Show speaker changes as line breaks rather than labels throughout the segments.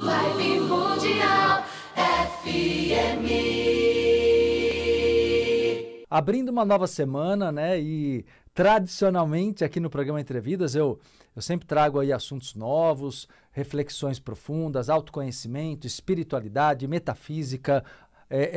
Vibe Mundial FM. Abrindo uma nova semana, né? E tradicionalmente aqui no programa Entrevidas eu, eu sempre trago aí assuntos novos, reflexões profundas, autoconhecimento, espiritualidade, metafísica, é, é,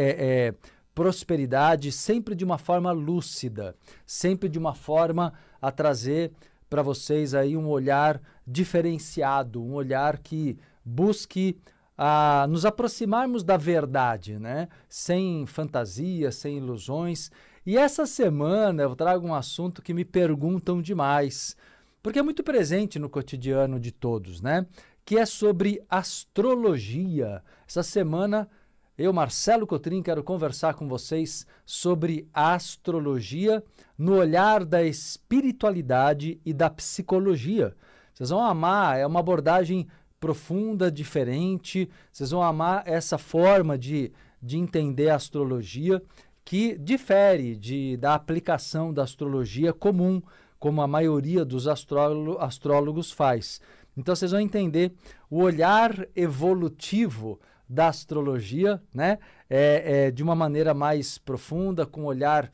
é, prosperidade, sempre de uma forma lúcida, sempre de uma forma a trazer para vocês aí um olhar diferenciado, um olhar que busque a nos aproximarmos da verdade, né? Sem fantasias, sem ilusões. E essa semana eu trago um assunto que me perguntam demais, porque é muito presente no cotidiano de todos, né? Que é sobre astrologia. Essa semana eu, Marcelo Cotrim, quero conversar com vocês sobre astrologia no olhar da espiritualidade e da psicologia. Vocês vão amar, é uma abordagem profunda, diferente. Vocês vão amar essa forma de, de entender a astrologia que difere de, da aplicação da astrologia comum, como a maioria dos astró astrólogos faz. Então vocês vão entender o olhar evolutivo da astrologia, né? É, é, de uma maneira mais profunda, com um olhar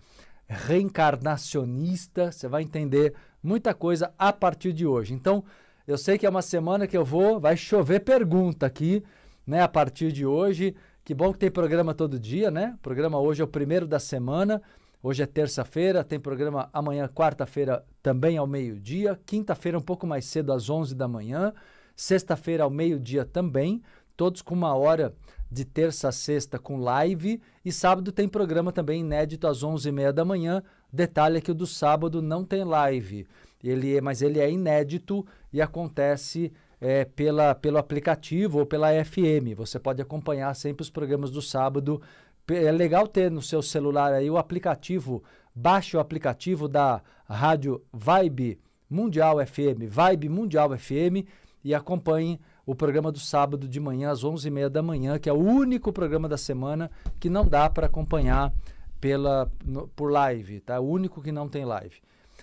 reencarnacionista. Você vai entender muita coisa a partir de hoje. Então, eu sei que é uma semana que eu vou, vai chover pergunta aqui, né, a partir de hoje. Que bom que tem programa todo dia, né? O programa hoje é o primeiro da semana. Hoje é terça-feira, tem programa amanhã, quarta-feira, também ao meio-dia. Quinta-feira, um pouco mais cedo, às 11 da manhã. Sexta-feira, ao meio-dia também. Todos com uma hora de terça a sexta com live. E sábado tem programa também inédito às 11h30 da manhã. Detalhe é que o do sábado não tem live. Ele, é, mas ele é inédito e acontece é, pela, pelo aplicativo ou pela FM. Você pode acompanhar sempre os programas do sábado. É legal ter no seu celular aí o aplicativo. Baixe o aplicativo da rádio Vibe Mundial FM, Vibe Mundial FM, e acompanhe o programa do sábado de manhã às 11h30 da manhã, que é o único programa da semana que não dá para acompanhar pela, no, por live, tá? O único que não tem live.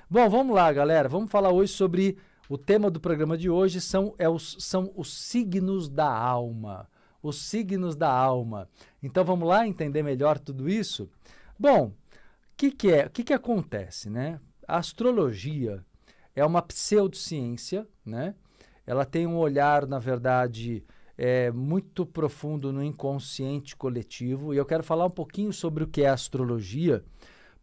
Bom, vamos lá, galera. Vamos falar hoje sobre o tema do programa de hoje são, é os, são os signos da alma. Os signos da alma. Então vamos lá entender melhor tudo isso? Bom, o que, que é? O que, que acontece, né? A astrologia é uma pseudociência, né? Ela tem um olhar, na verdade, é, muito profundo no inconsciente coletivo. E eu quero falar um pouquinho sobre o que é astrologia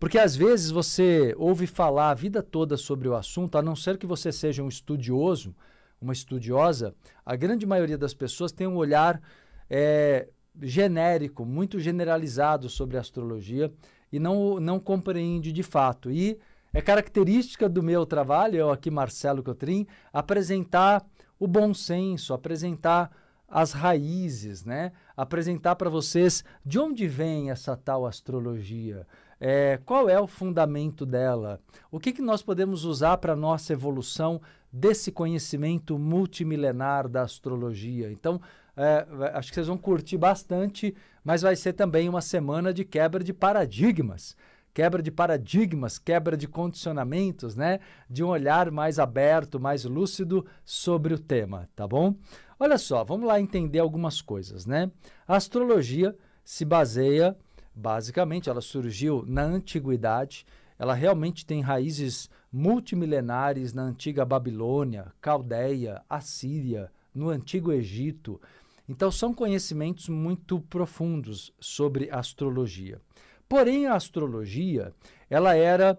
porque às vezes você ouve falar a vida toda sobre o assunto, a não ser que você seja um estudioso, uma estudiosa, a grande maioria das pessoas tem um olhar é, genérico, muito generalizado sobre a astrologia e não, não compreende de fato. E é característica do meu trabalho, eu aqui, Marcelo Cotrim, apresentar o bom senso, apresentar as raízes, né? Apresentar para vocês de onde vem essa tal astrologia, é, qual é o fundamento dela? O que, que nós podemos usar para a nossa evolução desse conhecimento multimilenar da astrologia? Então, é, é, acho que vocês vão curtir bastante, mas vai ser também uma semana de quebra de paradigmas. Quebra de paradigmas, quebra de condicionamentos, né? De um olhar mais aberto, mais lúcido sobre o tema, tá bom? Olha só, vamos lá entender algumas coisas, né? A astrologia se baseia Basicamente, ela surgiu na antiguidade, ela realmente tem raízes multimilenares na antiga Babilônia, Caldeia, Assíria, no antigo Egito. Então, são conhecimentos muito profundos sobre astrologia. Porém, a astrologia, ela era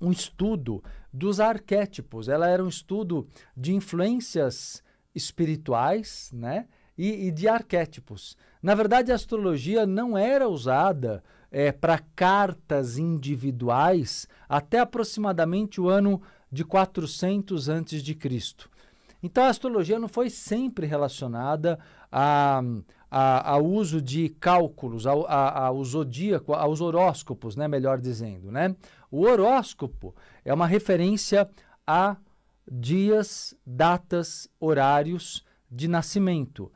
um estudo dos arquétipos, ela era um estudo de influências espirituais, né? e, e de arquétipos. Na verdade, a astrologia não era usada é, para cartas individuais até aproximadamente o ano de 400 antes de Cristo. Então a astrologia não foi sempre relacionada a, a, ao uso de cálculos, ao, a, zodíaco, aos horóscopos, né, melhor dizendo. Né? O horóscopo é uma referência a dias, datas, horários de nascimento.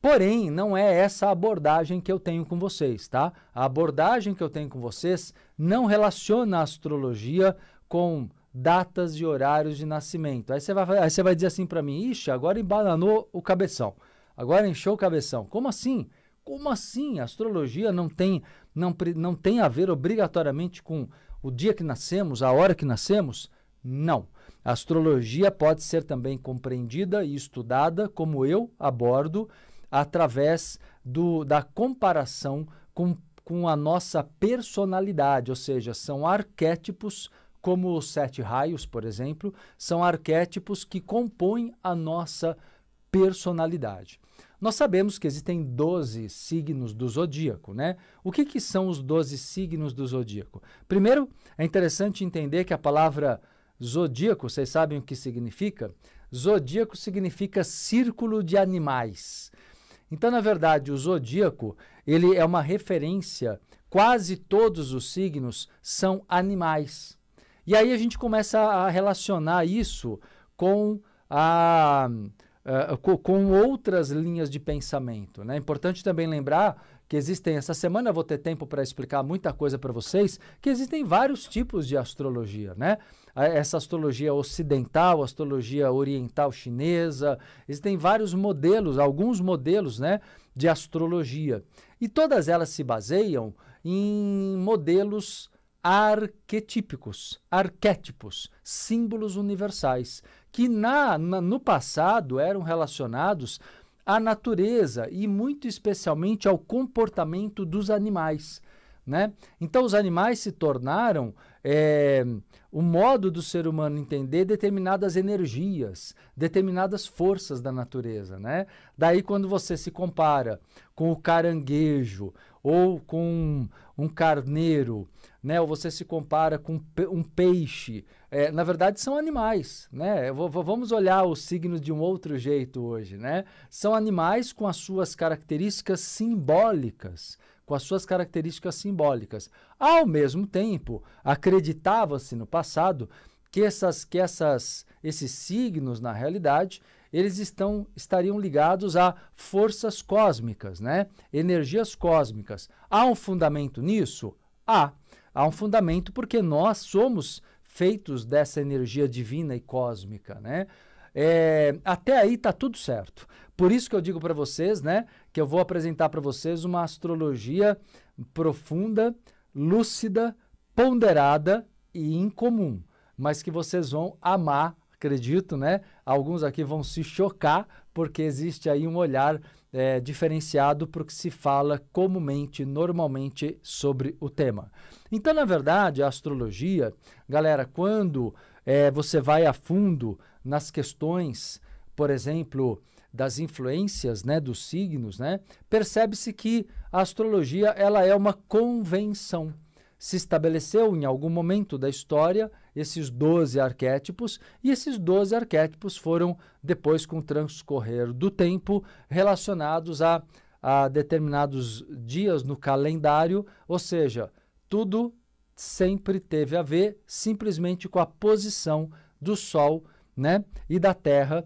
Porém, não é essa abordagem que eu tenho com vocês, tá? A abordagem que eu tenho com vocês não relaciona a astrologia com datas e horários de nascimento. Aí você vai, aí você vai dizer assim para mim, ixi, agora embananou o cabeção, agora encheu o cabeção. Como assim? Como assim? A astrologia não tem, não, não tem a ver obrigatoriamente com o dia que nascemos, a hora que nascemos? Não. A astrologia pode ser também compreendida e estudada, como eu abordo, através do, da comparação com, com a nossa personalidade, ou seja, são arquétipos como os sete raios, por exemplo, são arquétipos que compõem a nossa personalidade. Nós sabemos que existem 12 signos do zodíaco, né? O que, que são os 12 signos do zodíaco? Primeiro, é interessante entender que a palavra zodíaco, vocês sabem o que significa? Zodíaco significa círculo de animais. Então, na verdade, o zodíaco, ele é uma referência, quase todos os signos são animais. E aí a gente começa a relacionar isso com a, eh, com outras linhas de pensamento. Né? É importante também lembrar que existem. Essa semana eu vou ter tempo para explicar muita coisa para vocês, que existem vários tipos de astrologia, né? Essa astrologia ocidental, astrologia oriental chinesa, existem vários modelos, alguns modelos, né, de astrologia. E todas elas se baseiam em modelos arquetípicos, arquétipos, símbolos universais, que na, na no passado eram relacionados à natureza e muito especialmente ao comportamento dos animais. Né? Então, os animais se tornaram é, o modo do ser humano entender determinadas energias, determinadas forças da natureza. Né? Daí, quando você se compara com o caranguejo ou com um, um carneiro, né? Ou você se compara com um peixe. É, na verdade, são animais, né? Vamos olhar os signos de um outro jeito hoje, né? São animais com as suas características simbólicas, com as suas características simbólicas. Ao mesmo tempo, acreditava-se no passado que essas, que essas, esses signos, na realidade, eles estão estariam ligados a forças cósmicas, né? Energias cósmicas. Há um fundamento nisso? Há há um fundamento porque nós somos feitos dessa energia divina e cósmica, né? É, até aí tá tudo certo. Por isso que eu digo para vocês, né, que eu vou apresentar para vocês uma astrologia profunda, lúcida, ponderada e incomum, mas que vocês vão amar, acredito, né? Alguns aqui vão se chocar porque existe aí um olhar é, diferenciado para que se fala comumente, normalmente sobre o tema. Então, na verdade, a astrologia, galera, quando é, você vai a fundo nas questões, por exemplo, das influências né, dos signos, né, percebe-se que a astrologia ela é uma convenção. Se estabeleceu em algum momento da história esses 12 arquétipos, e esses 12 arquétipos foram, depois, com o transcorrer do tempo, relacionados a, a determinados dias no calendário, ou seja, tudo sempre teve a ver simplesmente com a posição do Sol né, e da Terra,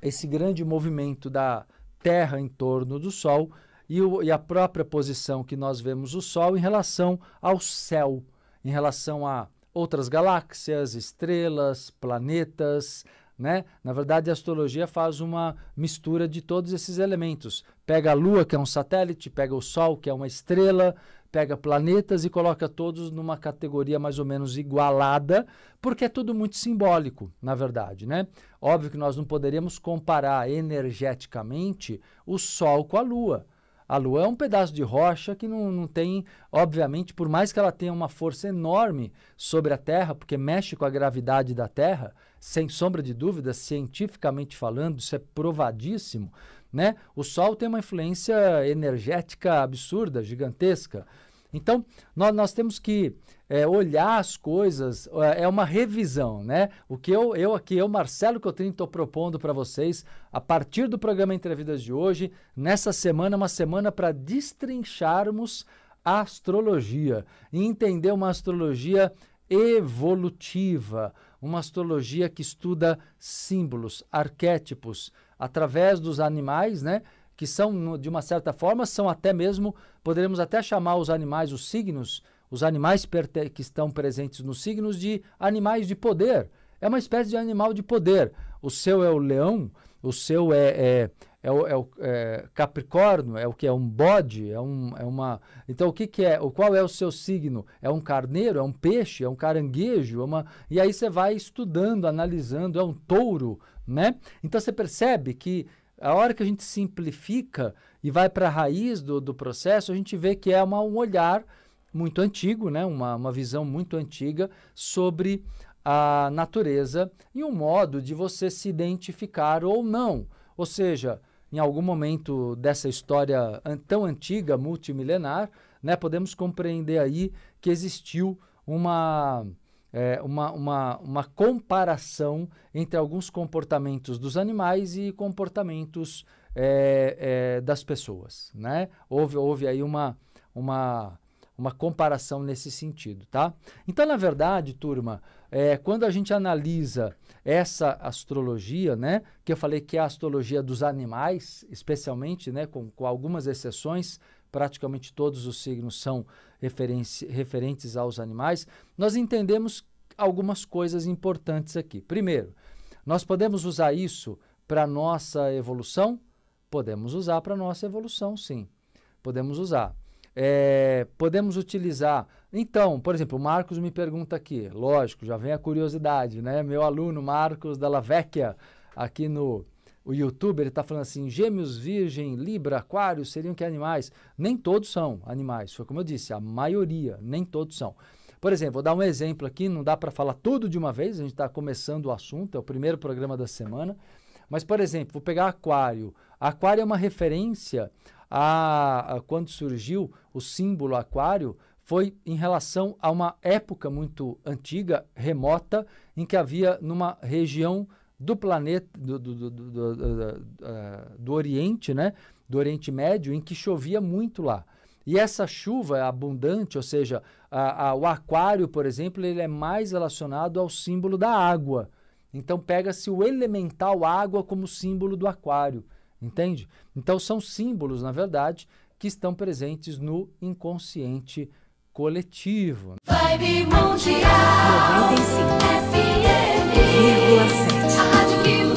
esse grande movimento da Terra em torno do Sol e, o, e a própria posição que nós vemos o Sol em relação ao céu, em relação a outras galáxias, estrelas, planetas, né? Na verdade, a astrologia faz uma mistura de todos esses elementos. Pega a Lua, que é um satélite, pega o Sol, que é uma estrela, pega planetas e coloca todos numa categoria mais ou menos igualada, porque é tudo muito simbólico, na verdade, né? Óbvio que nós não poderíamos comparar energeticamente o Sol com a Lua, a Lua é um pedaço de rocha que não, não tem, obviamente, por mais que ela tenha uma força enorme sobre a Terra, porque mexe com a gravidade da Terra, sem sombra de dúvida, cientificamente falando, isso é provadíssimo. Né? O Sol tem uma influência energética absurda, gigantesca. Então, nós, nós temos que é, olhar as coisas, é, é uma revisão, né? O que eu, eu aqui, eu, Marcelo Cotrim, estou propondo para vocês, a partir do programa Entrevistas de hoje, nessa semana, uma semana para destrincharmos a astrologia e entender uma astrologia evolutiva, uma astrologia que estuda símbolos, arquétipos, através dos animais, né? Que são, de uma certa forma, são até mesmo, poderemos até chamar os animais, os signos, os animais que estão presentes nos signos de animais de poder. É uma espécie de animal de poder. O seu é o leão, o seu é, é, é, o, é o é Capricórnio, é o que? É um bode, é, um, é uma. Então, o que, que é? O qual é o seu signo? É um carneiro, é um peixe, é um caranguejo? É uma... E aí você vai estudando, analisando, é um touro, né? Então você percebe que a hora que a gente simplifica e vai para a raiz do, do processo, a gente vê que é uma, um olhar muito antigo, né? uma, uma visão muito antiga sobre a natureza e um modo de você se identificar ou não. Ou seja, em algum momento dessa história tão antiga, multimilenar, né, podemos compreender aí que existiu uma, é, uma, uma, uma comparação entre alguns comportamentos dos animais e comportamentos é, é, das pessoas. Né? Houve, houve aí uma, uma uma comparação nesse sentido, tá? Então, na verdade, turma, é, quando a gente analisa essa astrologia, né, que eu falei que é a astrologia dos animais, especialmente, né, com, com algumas exceções, praticamente todos os signos são referentes aos animais, nós entendemos algumas coisas importantes aqui. Primeiro, nós podemos usar isso para nossa evolução? Podemos usar para nossa evolução, sim. Podemos usar. É, podemos utilizar. Então, por exemplo, o Marcos me pergunta aqui, lógico, já vem a curiosidade, né? Meu aluno Marcos Dalla Vecchia, aqui no o YouTube, ele está falando assim: gêmeos, virgem, libra, aquário seriam que animais? Nem todos são animais, foi como eu disse, a maioria, nem todos são. Por exemplo, vou dar um exemplo aqui, não dá para falar tudo de uma vez, a gente está começando o assunto, é o primeiro programa da semana. Mas, por exemplo, vou pegar aquário. Aquário é uma referência a, a, quando surgiu o símbolo aquário, foi em relação a uma época muito antiga, remota, em que havia numa região do planeta, do, do, do, do, Oriente, né? do Oriente Médio, em que chovia muito lá. E essa chuva é abundante, ou seja, a, a, o aquário, por exemplo, ele é mais relacionado ao símbolo da água. Então pega-se o elemental água como símbolo do aquário. Entende? Então são símbolos, na verdade, que estão presentes no inconsciente coletivo. Vibe Mundial 95 FM